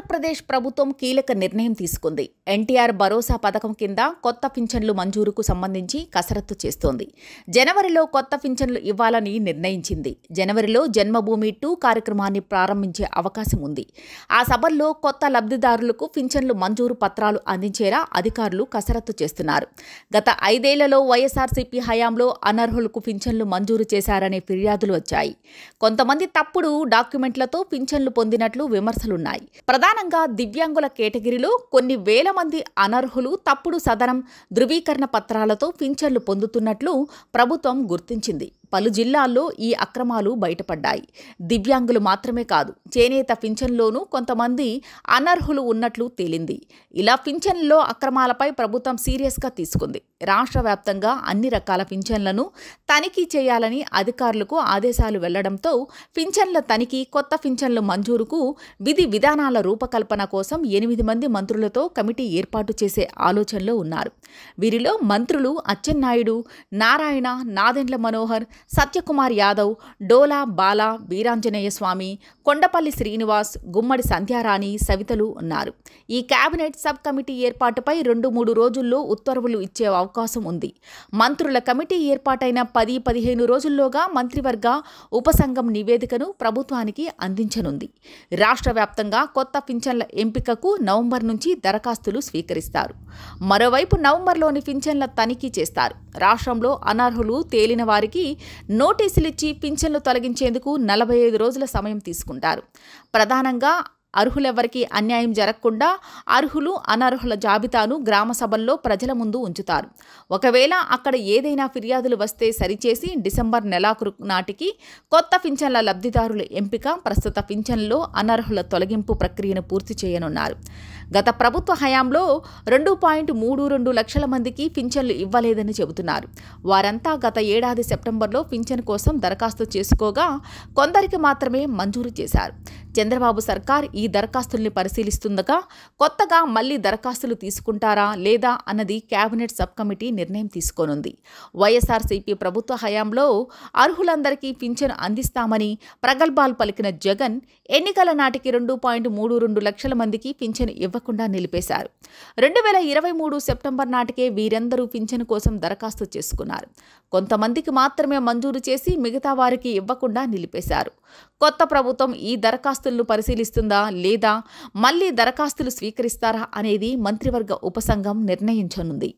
ఆంధ్రప్రదేశ్ ప్రభుత్వం కీలక నిర్ణయం తీసుకుంది ఎన్టీఆర్ భరోసా పథకం కింద కొత్త పింఛన్లు మంజూరుకు సంబంధించి కసరత్తు చేస్తోంది జనవరిలో కొత్త పింఛన్లు ఇవ్వాలని నిర్ణయించింది జనవరిలో జన్మభూమి టూ కార్యక్రమాన్ని ప్రారంభించే అవకాశం ఉంది ఆ సభల్లో కొత్త లబ్ధిదారులకు పింఛన్లు మంజూరు పత్రాలు అందించేలా అధికారులు కసరత్తు చేస్తున్నారు గత ఐదేళ్లలో వైఎస్ఆర్సీపీ హయాంలో అనర్హులకు పింఛన్లు మంజూరు చేశారనే ఫిర్యాదులు వచ్చాయి కొంతమంది తప్పుడు డాక్యుమెంట్లతో పింఛన్లు పొందినట్లు విమర్శలున్నాయి ప్రధాన ప్రధానంగా దివ్యాంగుల కేటగిరీలో కొన్ని వేల మంది అనర్హులు తప్పుడు సదనం ధృవీకరణ పత్రాలతో పింఛన్లు పొందుతున్నట్లు ప్రభుత్వం గుర్తించింది పలు జిల్లాల్లో ఈ అక్రమాలు బయటపడ్డాయి దివ్యాంగులు మాత్రమే కాదు చేనేత పింఛన్లోనూ కొంతమంది అనర్హులు ఉన్నట్లు తేలింది ఇలా పింఛన్లో అక్రమాలపై ప్రభుత్వం సీరియస్గా తీసుకుంది రాష్ట్ర వ్యాప్తంగా అన్ని రకాల పింఛన్లను తనిఖీ చేయాలని అధికారులకు ఆదేశాలు వెళ్లడంతో పింఛన్ల తనిఖీ కొత్త పింఛన్ల మంజూరుకు విధి విధానాల రూపకల్పన కోసం ఎనిమిది మంది మంత్రులతో కమిటీ ఏర్పాటు చేసే ఆలోచనలో ఉన్నారు వీరిలో మంత్రులు అచ్చెన్నాయుడు నారాయణ నాదెండ్ల మనోహర్ సత్యకుమార్ యాదవ్ డోలా బాల వీరాంజనేయ స్వామి కొండపల్లి శ్రీనివాస్ గుమ్మడి సంధ్యారాణి సవితలు ఉన్నారు ఈ కేబినెట్ సబ్ కమిటీ ఏర్పాటుపై రెండు మూడు రోజుల్లో ఉత్తర్వులు ఇచ్చే అవకాశం ఉంది మంత్రుల కమిటీ ఏర్పాటైన పది పదిహేను రోజుల్లోగా మంత్రివర్గ ఉపసంఘం నివేదికను ప్రభుత్వానికి అందించనుంది రాష్ట్ర వ్యాప్తంగా కొత్త పింఛన్ల ఎంపికకు నవంబర్ నుంచి దరఖాస్తులు స్వీకరిస్తారు మరోవైపు నవంబర్లోని పింఛన్ల తనిఖీ చేస్తారు రాష్ట్రంలో అనర్హులు తేలిన వారికి నోటీసులిచ్చి పింఛన్లు తొలగించేందుకు నలభై ఐదు రోజుల సమయం తీసుకుంటారు ప్రధానంగా అర్హులెవ్వరికీ అన్యాయం జరగకుండా అర్హులు అనర్హుల జాబితాను గ్రామ సభల్లో ప్రజల ముందు ఉంచుతారు ఒకవేళ అక్కడ ఏదైనా ఫిర్యాదులు వస్తే సరిచేసి డిసెంబర్ నెలాఖరు నాటికి కొత్త పింఛన్ల లబ్ధిదారుల ఎంపిక ప్రస్తుత పింఛన్లో అనర్హుల తొలగింపు ప్రక్రియను పూర్తి చేయనున్నారు గత ప్రభుత్వ హయాంలో రెండు పాయింట్ మూడు రెండు లక్షల మందికి పింఛన్లు ఇవ్వలేదని చెబుతున్నారు వారంతా గత ఏడాది సెప్టెంబర్లో పింఛన్ కోసం దరఖాస్తు చేసుకోగా కొందరికి మాత్రమే మంజూరు చేశారు చంద్రబాబు సర్కార్ ఈ దరఖాస్తుల్ని పరిశీలిస్తుండగా కొత్తగా మళ్లీ దరఖాస్తులు తీసుకుంటారా లేదా అన్నది కేబినెట్ సబ్ కమిటీ నిర్ణయం తీసుకోనుంది వైఎస్ఆర్సీపీ ప్రభుత్వ హయాంలో అర్హులందరికీ పింఛను అందిస్తామని ప్రగల్భాలు పలికిన జగన్ ఎన్నికల నాటికి రెండు పాయింట్ మూడు రెండు లక్షల మందికి పింఛను ఇవ్వకుండా నిలిపేశారు రెండు వేల ఇరవై మూడు సెప్టెంబర్ నాటికే వీరందరూ పింఛను కోసం దరఖాస్తు చేసుకున్నారు కొంతమందికి మాత్రమే మంజూరు చేసి మిగతా వారికి ఇవ్వకుండా నిలిపేశారు కొత్త ప్రభుత్వం ఈ దరఖాస్తులను పరిశీలిస్తుందా లేదా మళ్లీ దరఖాస్తులు స్వీకరిస్తారా అనేది మంత్రివర్గ ఉపసంఘం నిర్ణయించనుంది